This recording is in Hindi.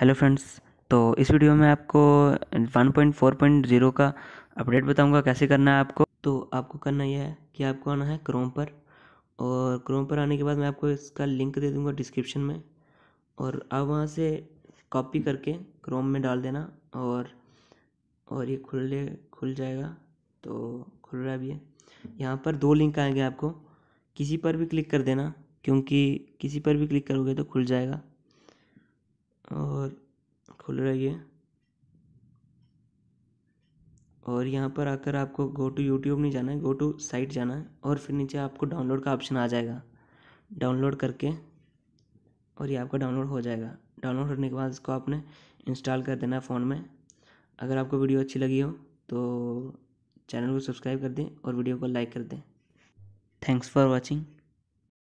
हेलो फ्रेंड्स तो इस वीडियो में आपको 1.4.0 का अपडेट बताऊंगा कैसे करना है आपको तो आपको करना यह है कि आपको आना है क्रोम पर और क्रोम पर आने के बाद मैं आपको इसका लिंक दे दूंगा डिस्क्रिप्शन में और आप वहाँ से कॉपी करके क्रोम में डाल देना और और ये खुले खुल जाएगा तो खुल रहा है अभी यहाँ पर दो लिंक आएंगे आपको किसी पर भी क्लिक कर देना क्योंकि किसी पर भी क्लिक करोगे तो खुल जाएगा और खुले है और यहाँ पर आकर आपको गो टू यूट्यूब नहीं जाना है गो टू साइट जाना है और फिर नीचे आपको डाउनलोड का ऑप्शन आ जाएगा डाउनलोड करके और ये आपका डाउनलोड हो जाएगा डाउनलोड होने के बाद इसको आपने इंस्टॉल कर देना फ़ोन में अगर आपको वीडियो अच्छी लगी हो तो चैनल को सब्सक्राइब कर दें और वीडियो को लाइक कर दें थैंक्स फॉर वॉचिंग